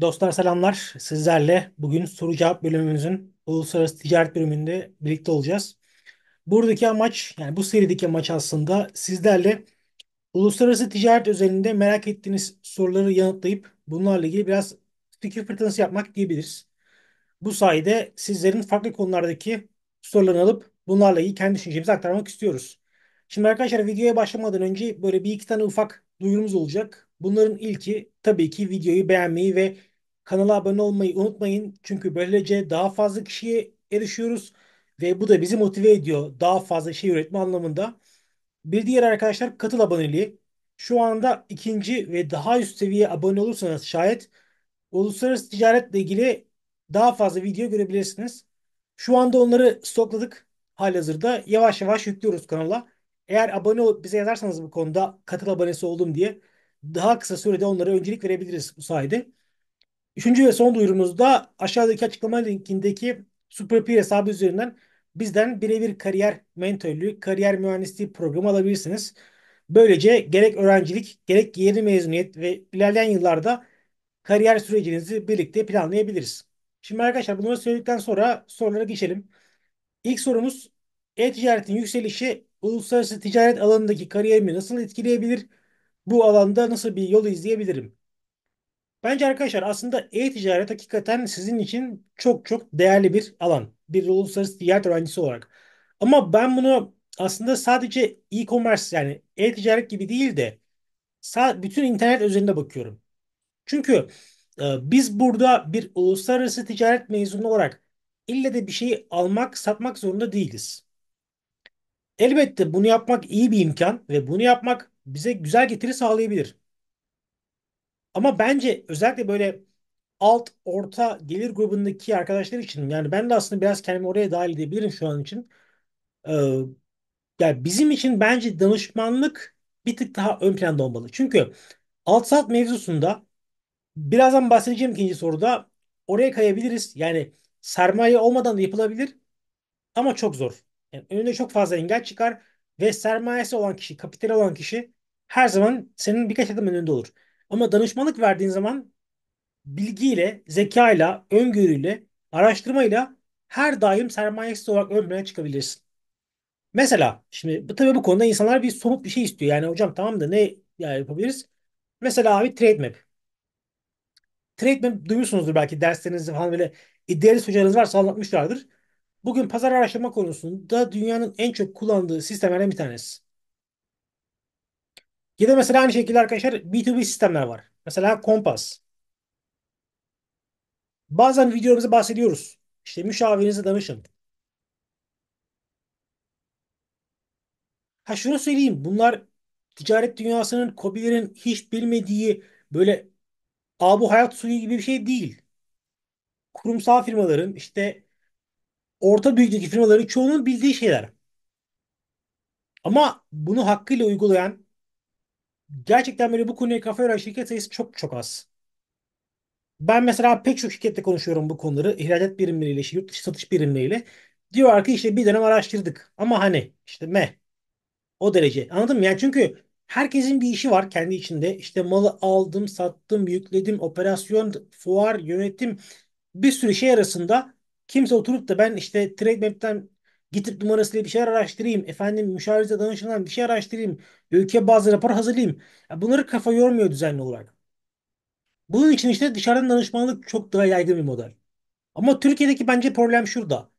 Dostlar selamlar. Sizlerle bugün soru cevap bölümümüzün uluslararası ticaret bölümünde birlikte olacağız. Buradaki amaç yani bu serideki amaç aslında sizlerle uluslararası ticaret özelinde merak ettiğiniz soruları yanıtlayıp bunlarla ilgili biraz fikir fırtınası yapmak diyebiliriz. Bu sayede sizlerin farklı konulardaki sorularını alıp bunlarla ilgili kendi düşüncemizi aktarmak istiyoruz. Şimdi arkadaşlar videoya başlamadan önce böyle bir iki tane ufak duyurumuz olacak. Bunların ilki tabii ki videoyu beğenmeyi ve Kanala abone olmayı unutmayın. Çünkü böylece daha fazla kişiye erişiyoruz. Ve bu da bizi motive ediyor daha fazla şey üretme anlamında. Bir diğer arkadaşlar katıl aboneliği. Şu anda ikinci ve daha üst seviye abone olursanız şayet uluslararası ticaretle ilgili daha fazla video görebilirsiniz. Şu anda onları stokladık halihazırda. Yavaş yavaş yüklüyoruz kanala. Eğer abone olup bize yazarsanız bu konuda katıl abonesi oldum diye daha kısa sürede onlara öncelik verebiliriz bu sayede. Üçüncü ve son duyurumuzda aşağıdaki açıklama linkindeki SuperPeer hesabı üzerinden bizden birebir kariyer mentörlüğü, kariyer mühendisliği programı alabilirsiniz. Böylece gerek öğrencilik, gerek yeni mezuniyet ve ilerleyen yıllarda kariyer sürecinizi birlikte planlayabiliriz. Şimdi arkadaşlar bunu söyledikten sonra sorulara geçelim. İlk sorumuz e-ticaretin yükselişi uluslararası ticaret alanındaki kariyerimi nasıl etkileyebilir? Bu alanda nasıl bir yolu izleyebilirim? Bence arkadaşlar aslında e-ticaret hakikaten sizin için çok çok değerli bir alan. Bir uluslararası ticaret öğrencisi olarak. Ama ben bunu aslında sadece e-commerce yani e-ticaret gibi değil de bütün internet üzerinde bakıyorum. Çünkü e, biz burada bir uluslararası ticaret mezunu olarak ille de bir şeyi almak, satmak zorunda değiliz. Elbette bunu yapmak iyi bir imkan ve bunu yapmak bize güzel getiri sağlayabilir. Ama bence özellikle böyle alt orta gelir grubundaki arkadaşlar için yani ben de aslında biraz kendimi oraya dahil edebilirim şu an için. Ee, yani bizim için bence danışmanlık bir tık daha ön planda olmalı. Çünkü alt sat mevzusunda birazdan bahsedeceğim ikinci soruda oraya kayabiliriz. Yani sermaye olmadan da yapılabilir ama çok zor. Yani önüne çok fazla engel çıkar ve sermayesi olan kişi, kapitali olan kişi her zaman senin birkaç adım önünde olur. Ama danışmanlık verdiğin zaman bilgiyle, zekayla, öngörüyle, araştırmayla her daim sermayesi olarak ön plana çıkabilirsin. Mesela şimdi bu tabii bu konuda insanlar bir somut bir şey istiyor. Yani hocam tamam da ne yani yapabiliriz? Mesela abi trade map. Trade map duymuşsunuzdur belki derslerinizde falan böyle idealist hocalarınız varsa anlatmışlardır. Bugün pazar araştırma konusunda dünyanın en çok kullandığı sistemlerden bir tanesi. Ya da mesela aynı şekilde arkadaşlar B2B sistemler var. Mesela Kompas. Bazen videolarımızda bahsediyoruz. İşte müşavirinize danışın. Ha şunu söyleyeyim. Bunlar ticaret dünyasının kobilerin hiç bilmediği böyle abu hayat suyu gibi bir şey değil. Kurumsal firmaların işte orta büyüklükteki firmaların çoğunun bildiği şeyler. Ama bunu hakkıyla uygulayan gerçekten böyle bu konuya kafa yoran şirket sayısı çok çok az. Ben mesela pek çok şirkette konuşuyorum bu konuları. ihracat birimleriyle, işte yurt dışı satış birimleriyle. Diyor ki işte bir dönem araştırdık. Ama hani işte me. O derece. Anladın mı? Yani çünkü herkesin bir işi var kendi içinde. İşte malı aldım, sattım, yükledim, operasyon, fuar, yönetim bir sürü şey arasında kimse oturup da ben işte trade map'ten gidip numarasıyla bir şeyler araştırayım. Efendim müşavirinize danışılan bir şey araştırayım. Ülke bazı rapor hazırlayayım. Ya bunları kafa yormuyor düzenli olarak. Bunun için işte dışarıdan danışmanlık çok daha yaygın bir model. Ama Türkiye'deki bence problem şurada.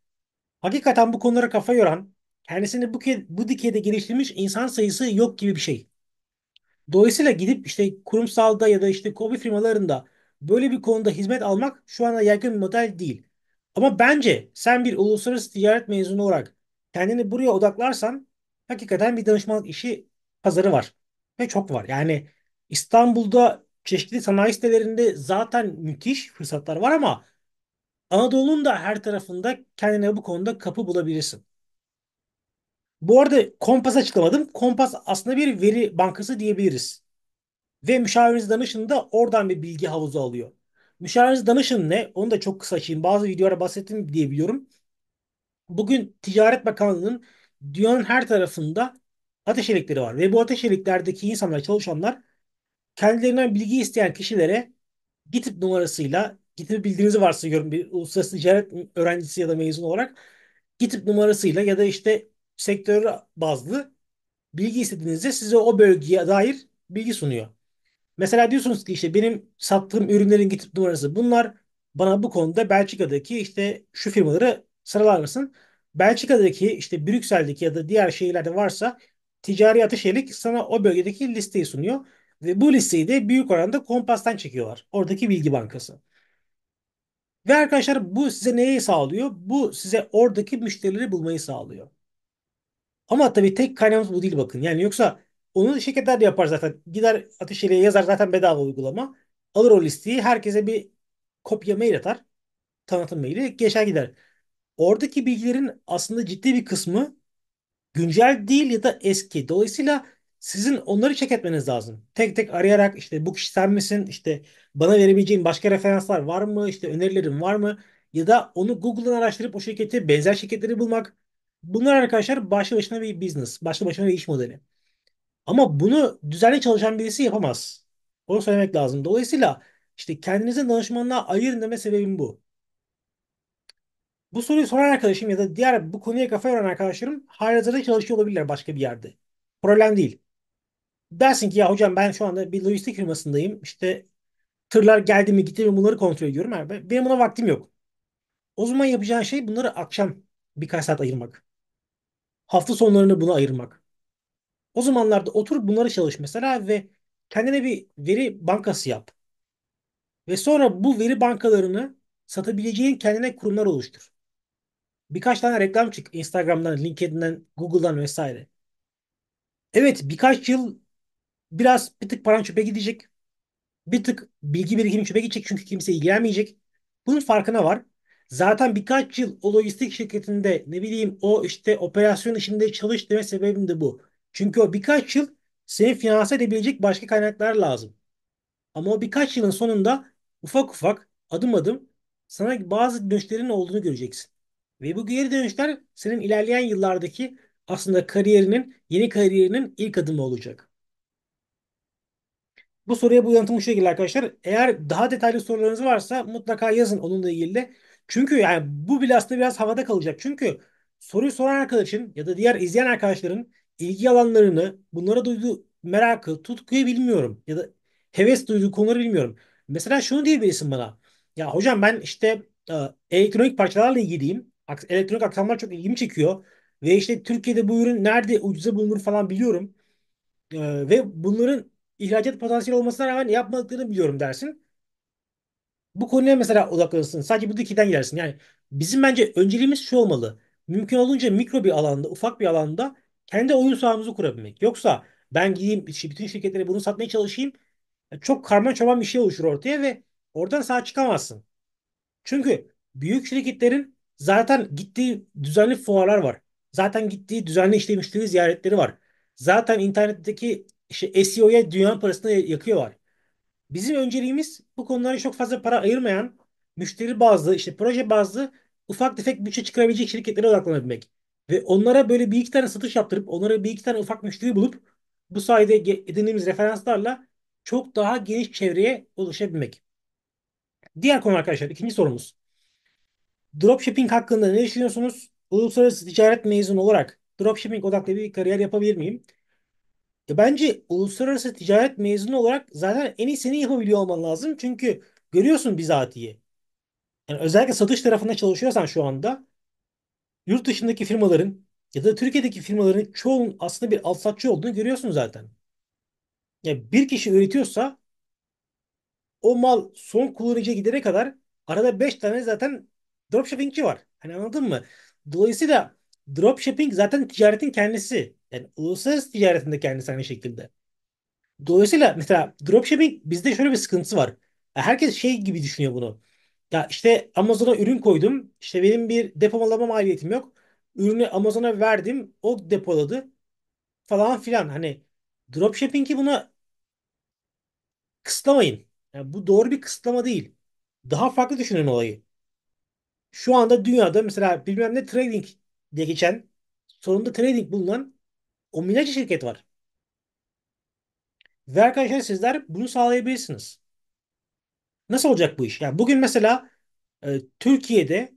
Hakikaten bu konulara kafa yoran, kendisini bu, bu dikeyde geliştirmiş insan sayısı yok gibi bir şey. Dolayısıyla gidip işte kurumsalda ya da işte kobi firmalarında böyle bir konuda hizmet almak şu anda yaygın bir model değil. Ama bence sen bir uluslararası ticaret mezunu olarak kendini buraya odaklarsan hakikaten bir danışmanlık işi pazarı var. Ve çok var. Yani İstanbul'da çeşitli sanayi sitelerinde zaten müthiş fırsatlar var ama Anadolu'nun da her tarafında kendine bu konuda kapı bulabilirsin. Bu arada Kompas açıklamadım. Kompas aslında bir veri bankası diyebiliriz. Ve müşaviriniz danışın da oradan bir bilgi havuzu alıyor. Müşaviriniz danışın ne? Onu da çok kısa açayım. Bazı videolara bahsettim diye biliyorum. Bugün Ticaret Bakanlığı'nın dünyanın her tarafında ateş elekleri var. Ve bu ateş eleklerindeki insanlar, çalışanlar kendilerinden bilgi isteyen kişilere gitip numarasıyla gitip bildiğinizi varsayıyorum bir uluslararası ticaret öğrencisi ya da mezun olarak gitip numarasıyla ya da işte sektör bazlı bilgi istediğinizde size o bölgeye dair bilgi sunuyor. Mesela diyorsunuz ki işte benim sattığım ürünlerin gidip numarası bunlar. Bana bu konuda Belçika'daki işte şu firmaları sıralar mısın? Belçika'daki işte Brüksel'deki ya da diğer şehirlerde varsa ticari ateşelik sana o bölgedeki listeyi sunuyor. Ve bu listeyi de büyük oranda Kompas'tan çekiyorlar. Oradaki bilgi bankası. Ve arkadaşlar bu size neyi sağlıyor? Bu size oradaki müşterileri bulmayı sağlıyor. Ama tabii tek kaynağımız bu değil bakın. Yani yoksa onu şirketler de yapar zaten. Gider Ateşeli'ye yazar zaten bedava uygulama. Alır o listeyi herkese bir kopya mail atar. Tanıtım maili geçer gider. Oradaki bilgilerin aslında ciddi bir kısmı güncel değil ya da eski. Dolayısıyla sizin onları çek etmeniz lazım. Tek tek arayarak işte bu kişi sen misin? İşte bana verebileceğin başka referanslar var mı? İşte önerilerin var mı? Ya da onu Google'dan araştırıp o şirketi benzer şirketleri bulmak. Bunlar arkadaşlar başlı başına bir business. Başlı başına bir iş modeli. Ama bunu düzenli çalışan birisi yapamaz. Onu söylemek lazım. Dolayısıyla işte kendinize danışmanlığa ayırın deme sebebim bu. Bu soruyu soran arkadaşım ya da diğer bu konuya kafa yoran arkadaşlarım halihazırda çalışıyor olabilirler başka bir yerde. Problem değil. Dersin ki ya hocam ben şu anda bir lojistik firmasındayım. İşte tırlar geldi mi gitti mi bunları kontrol ediyorum. Yani benim buna vaktim yok. O zaman yapacağın şey bunları akşam birkaç saat ayırmak. Hafta sonlarını buna ayırmak. O zamanlarda oturup bunları çalış mesela ve kendine bir veri bankası yap. Ve sonra bu veri bankalarını satabileceğin kendine kurumlar oluştur. Birkaç tane reklam çık Instagram'dan, LinkedIn'den, Google'dan vesaire. Evet birkaç yıl biraz bir tık paran çöpe gidecek. Bir tık bilgi birikimi çöpe gidecek çünkü kimse ilgilenmeyecek. Bunun farkına var. Zaten birkaç yıl o lojistik şirketinde ne bileyim o işte operasyon işinde çalış deme sebebim de bu. Çünkü o birkaç yıl seni finanse edebilecek başka kaynaklar lazım. Ama o birkaç yılın sonunda ufak ufak adım adım sana bazı dönüşlerin olduğunu göreceksin. Ve bu geri dönüşler senin ilerleyen yıllardaki aslında kariyerinin, yeni kariyerinin ilk adımı olacak. Bu soruya bu yanıtım bu şekilde arkadaşlar. Eğer daha detaylı sorularınız varsa mutlaka yazın onunla ilgili de. Çünkü yani bu bile aslında biraz havada kalacak. Çünkü soruyu soran arkadaşın ya da diğer izleyen arkadaşların ilgi alanlarını, bunlara duyduğu merakı, tutkuyu bilmiyorum. Ya da heves duyduğu konuları bilmiyorum. Mesela şunu diyebilirsin bana. Ya hocam ben işte e, elektronik parçalarla ilgiliyim. Elektronik aksamlar çok ilgimi çekiyor. Ve işte Türkiye'de bu ürün nerede ucuza bulunur falan biliyorum. E, ve bunların ihracat potansiyeli olmasına rağmen yapmadıklarını biliyorum dersin. Bu konuya mesela odaklanırsın. Sadece bu dikiden gidersin. Yani bizim bence önceliğimiz şu olmalı. Mümkün olunca mikro bir alanda, ufak bir alanda kendi oyun sahamızı kurabilmek. Yoksa ben gideyim şey, bütün şirketlere bunu satmaya çalışayım. E, çok karman çaman bir şey oluşur ortaya ve oradan sağ çıkamazsın. Çünkü büyük şirketlerin zaten gittiği düzenli fuarlar var. Zaten gittiği düzenli işte müşteri ziyaretleri var. Zaten internetteki işte SEO'ya dünya parasını yakıyor var Bizim önceliğimiz bu konulara çok fazla para ayırmayan müşteri bazlı, işte proje bazlı ufak tefek bütçe çıkarabilecek şirketlere odaklanabilmek. Ve onlara böyle bir iki tane satış yaptırıp onlara bir iki tane ufak müşteri bulup bu sayede edindiğimiz referanslarla çok daha geniş çevreye ulaşabilmek. Diğer konu arkadaşlar ikinci sorumuz. Dropshipping hakkında ne düşünüyorsunuz? Uluslararası ticaret mezunu olarak dropshipping odaklı bir kariyer yapabilir miyim? Ya bence uluslararası ticaret mezunu olarak zaten en iyi seni yapabiliyor olman lazım. Çünkü görüyorsun bizatihi. Yani özellikle satış tarafında çalışıyorsan şu anda yurt dışındaki firmaların ya da Türkiye'deki firmaların çoğunun aslında bir alsatçı olduğunu görüyorsun zaten. Yani bir kişi üretiyorsa o mal son kullanıcıya gidene kadar arada 5 tane zaten dropshippingçi var. Hani anladın mı? Dolayısıyla dropshipping zaten ticaretin kendisi. Yani uluslararası ticaretinde kendisi aynı şekilde. Dolayısıyla mesela dropshipping bizde şöyle bir sıkıntısı var. Herkes şey gibi düşünüyor bunu. Ya işte Amazon'a ürün koydum. İşte benim bir depolama maliyetim yok. Ürünü Amazon'a verdim. O depoladı falan filan. Hani dropshipping ki buna kısıtlamayın. Yani bu doğru bir kısıtlama değil. Daha farklı düşünün olayı. Şu anda dünyada mesela bilmem ne trading diye geçen sonunda trading bulunan o binlerce şirket var. Ve arkadaşlar sizler bunu sağlayabilirsiniz. Nasıl olacak bu iş? Yani bugün mesela e, Türkiye'de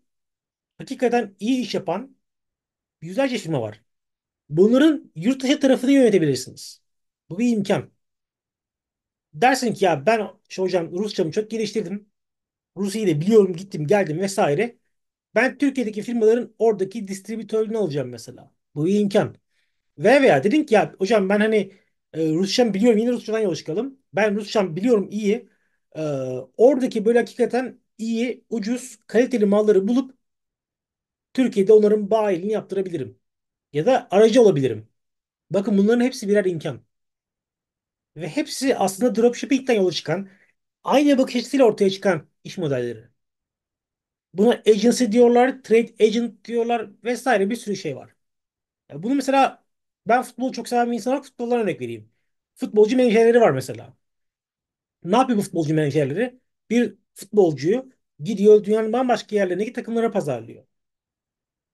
hakikaten iyi iş yapan yüzlerce firma var. Bunların yurt dışı tarafını yönetebilirsiniz. Bu bir imkan. Dersin ki ya ben şu hocam Rusçamı çok geliştirdim. Rusya'yı da biliyorum gittim geldim vesaire. Ben Türkiye'deki firmaların oradaki distribütörünü alacağım mesela. Bu bir imkan. Ve veya dedin ki ya hocam ben hani e, Rusçam biliyorum yine Rusçadan yola çıkalım. Ben Rusçam biliyorum iyi. Ee, oradaki böyle hakikaten iyi, ucuz, kaliteli malları bulup Türkiye'de onların bayiliğini yaptırabilirim. Ya da aracı olabilirim. Bakın bunların hepsi birer imkan. Ve hepsi aslında dropshipping'den yola çıkan, aynı bakış açısıyla ortaya çıkan iş modelleri. Buna agency diyorlar, trade agent diyorlar vesaire bir sürü şey var. Yani bunu mesela ben futbolu çok seven bir insan olarak futboldan örnek vereyim. Futbolcu menajerleri var mesela ne yapıyor bu futbolcu menajerleri? Bir futbolcuyu gidiyor dünyanın bambaşka yerlerindeki takımlara pazarlıyor.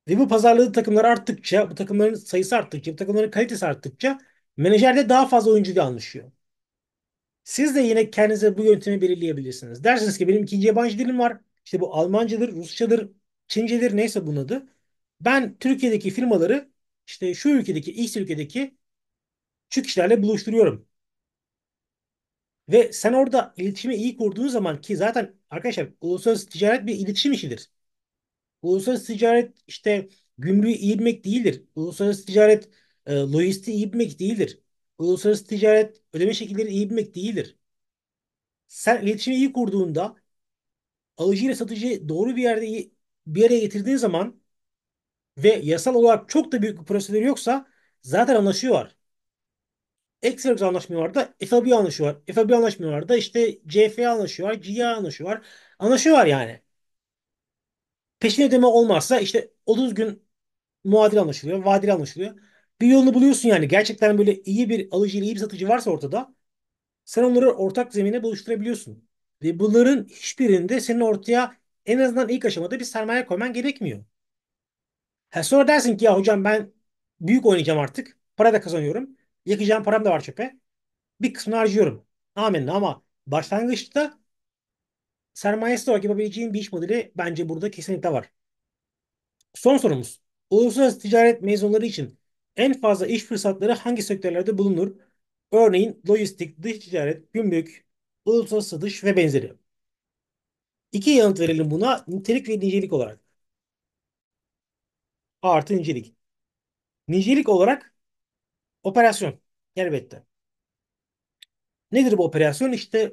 Ve bu pazarladığı takımlar arttıkça, bu takımların sayısı arttıkça, bu takımların kalitesi arttıkça menajer de daha fazla oyuncu anlaşıyor. Siz de yine kendinize bu yöntemi belirleyebilirsiniz. Dersiniz ki benim ikinci yabancı dilim var. İşte bu Almancadır, Rusçadır, Çincedir neyse bunun adı. Ben Türkiye'deki firmaları işte şu ülkedeki, X ülkedeki şu kişilerle buluşturuyorum. Ve sen orada iletişimi iyi kurduğun zaman ki zaten arkadaşlar uluslararası ticaret bir iletişim işidir. Uluslararası ticaret işte gümrüğü iyi bilmek değildir. Uluslararası ticaret e, lojistiği iyi bilmek değildir. Uluslararası ticaret ödeme şekilleri iyi bilmek değildir. Sen iletişimi iyi kurduğunda alıcı ile satıcı doğru bir yerde bir araya getirdiğin zaman ve yasal olarak çok da büyük bir prosedür yoksa zaten anlaşıyorlar. Exerox anlaşmayı var da FAB anlaşıyor var. FAB anlaşmıyor var da işte CFA anlaşıyor var. GA anlaşıyor var. Anlaşıyor var yani. Peşin ödeme olmazsa işte 30 gün muadil anlaşılıyor. Vadeli anlaşılıyor. Bir yolunu buluyorsun yani. Gerçekten böyle iyi bir alıcı ile iyi bir satıcı varsa ortada sen onları ortak zemine buluşturabiliyorsun. Ve bunların hiçbirinde senin ortaya en azından ilk aşamada bir sermaye koyman gerekmiyor. Ha sonra dersin ki ya hocam ben büyük oynayacağım artık. Para da kazanıyorum. Yakacağım param da var çöpe. Bir kısmını harcıyorum. Amin. ama başlangıçta sermayesi olarak yapabileceğin bir iş modeli bence burada kesinlikle var. Son sorumuz. Uluslararası ticaret mezunları için en fazla iş fırsatları hangi sektörlerde bulunur? Örneğin lojistik, dış ticaret, gümrük, uluslararası dış ve benzeri. İki yanıt verelim buna nitelik ve nicelik olarak. A artı nicelik. Nicelik olarak Operasyon. Elbette. Nedir bu operasyon? İşte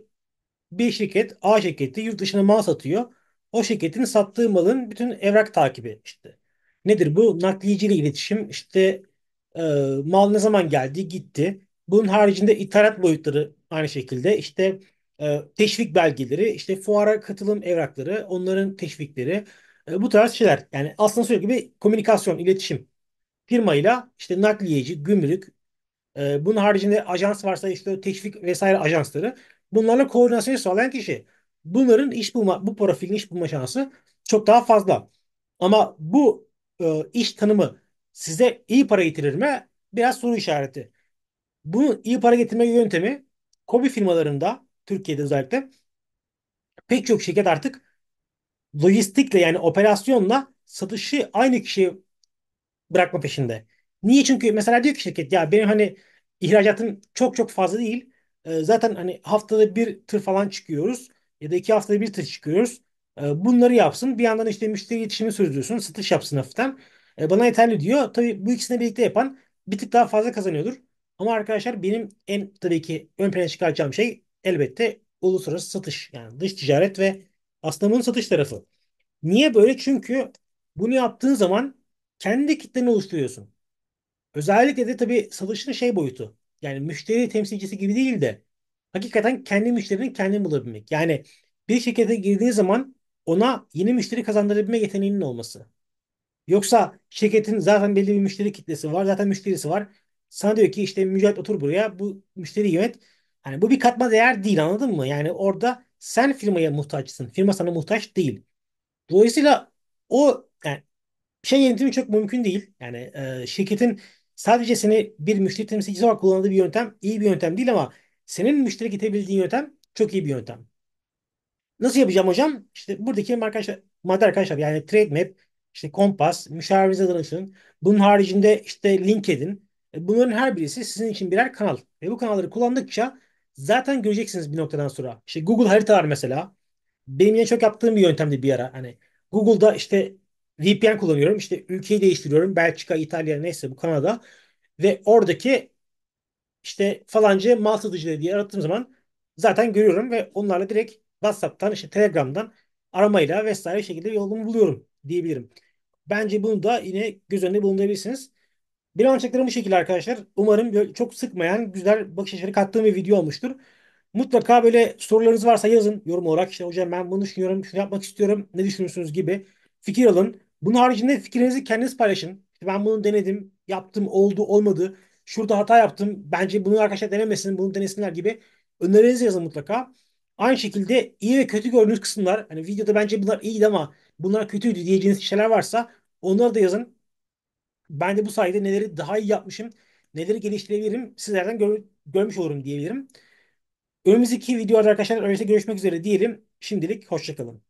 bir şirket, A şirketi yurt dışına mal satıyor. O şirketin sattığı malın bütün evrak takibi işte. Nedir bu? Nakliyeciyle iletişim, İşte e, mal ne zaman geldi, gitti. Bunun haricinde ithalat boyutları aynı şekilde. işte e, teşvik belgeleri, işte fuara katılım evrakları, onların teşvikleri, e, bu tarz şeyler. Yani aslında sürekli bir komünikasyon, iletişim. Firmayla işte nakliyeci, gümrük, e, bunun haricinde ajans varsa işte teşvik vesaire ajansları. Bunlarla koordinasyonu sağlayan kişi. Bunların iş bulma, bu profilin iş bulma şansı çok daha fazla. Ama bu e, iş tanımı size iyi para getirir mi? Biraz soru işareti. Bunun iyi para getirme yöntemi KOBİ firmalarında Türkiye'de özellikle pek çok şirket artık lojistikle yani operasyonla satışı aynı kişiye bırakma peşinde. Niye? Çünkü mesela diyor ki şirket ya benim hani ihracatım çok çok fazla değil. zaten hani haftada bir tır falan çıkıyoruz ya da iki haftada bir tır çıkıyoruz. bunları yapsın. Bir yandan işte müşteri iletişimi sürdürsün. Satış yapsın hafiften. E, bana yeterli diyor. Tabii bu ikisini birlikte yapan bir tık daha fazla kazanıyordur. Ama arkadaşlar benim en tabii ki ön plana çıkaracağım şey elbette uluslararası satış. Yani dış ticaret ve aslında bunun satış tarafı. Niye böyle? Çünkü bunu yaptığın zaman kendi kitleni oluşturuyorsun. Özellikle de tabii satışın şey boyutu. Yani müşteri temsilcisi gibi değil de hakikaten kendi müşterinin kendini bulabilmek. Yani bir şirkete girdiği zaman ona yeni müşteri kazandırabilme yeteneğinin olması. Yoksa şirketin zaten belli bir müşteri kitlesi var, zaten müşterisi var. Sana diyor ki işte Mücahit otur buraya, bu müşteri yönet. Hani bu bir katma değer değil anladın mı? Yani orada sen firmaya muhtaçsın. Firma sana muhtaç değil. Dolayısıyla o yani şey yönetimi çok mümkün değil. Yani e, şirketin sadece seni bir müşteri temsilcisi olarak kullandığı bir yöntem iyi bir yöntem değil ama senin müşteri getirebildiğin yöntem çok iyi bir yöntem. Nasıl yapacağım hocam? İşte buradaki arkadaşlar, madde arkadaşlar yani TradeMap, işte Kompas, müşavirinize danışın. Bunun haricinde işte LinkedIn. E, bunların her birisi sizin için birer kanal. Ve bu kanalları kullandıkça zaten göreceksiniz bir noktadan sonra. İşte Google haritalar mesela. Benim yine çok yaptığım bir yöntemdi bir ara. Hani Google'da işte VPN kullanıyorum. İşte ülkeyi değiştiriyorum. Belçika, İtalya neyse bu Kanada. Ve oradaki işte falanca mal satıcıları diye arattığım zaman zaten görüyorum ve onlarla direkt WhatsApp'tan işte Telegram'dan aramayla vesaire şekilde yolumu buluyorum diyebilirim. Bence bunu da yine göz önünde bulundurabilirsiniz. Bir ançaklarım bu şekilde arkadaşlar. Umarım çok sıkmayan, güzel bakış açıları kattığım bir video olmuştur. Mutlaka böyle sorularınız varsa yazın yorum olarak. İşte hocam ben bunu düşünüyorum, şunu yapmak istiyorum, ne düşünüyorsunuz gibi fikir alın. Bunun haricinde fikrinizi kendiniz paylaşın. İşte ben bunu denedim, yaptım, oldu, olmadı. Şurada hata yaptım. Bence bunu arkadaşlar denemesin, bunu denesinler gibi önerilerinizi yazın mutlaka. Aynı şekilde iyi ve kötü gördüğünüz kısımlar, hani videoda bence bunlar iyiydi ama bunlar kötüydü diyeceğiniz şeyler varsa onları da yazın. Ben de bu sayede neleri daha iyi yapmışım, neleri geliştirebilirim sizlerden gör görmüş olurum diyebilirim. Önümüzdeki videolarda arkadaşlar öyleyse görüşmek üzere diyelim. Şimdilik hoşçakalın.